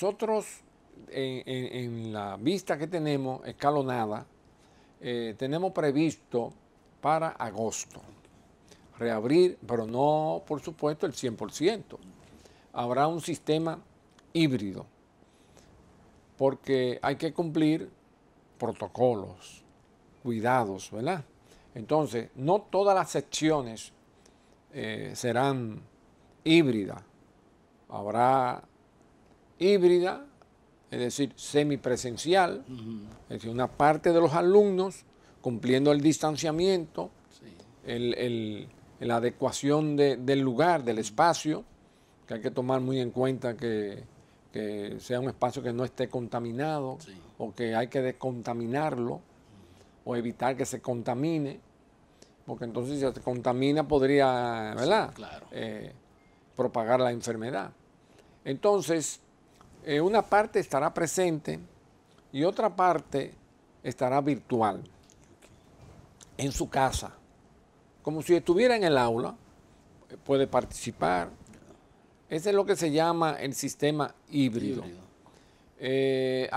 Nosotros, en, la vista que tenemos escalonada, eh, tenemos previsto para agosto reabrir, pero no, por supuesto, el 100%. Habrá un sistema híbrido, porque hay que cumplir protocolos, cuidados, ¿verdad? Entonces, no todas las secciones eh, serán híbridas. Habrá híbrida, es decir, semipresencial, es decir, una parte de los alumnos cumpliendo el distanciamiento, la adecuación del lugar, del espacio, que hay que tomar muy en cuenta que, sea un espacio que no esté contaminado o que hay que descontaminarlo o evitar que se contamine, porque entonces si se contamina podría, ¿verdad? Eh, propagar la enfermedad. Entonces, eh, una parte estará presente y otra parte estará virtual, en su casa. Como si estuviera en el aula, puede participar. Ese es lo que se llama el sistema híbrido. Eh,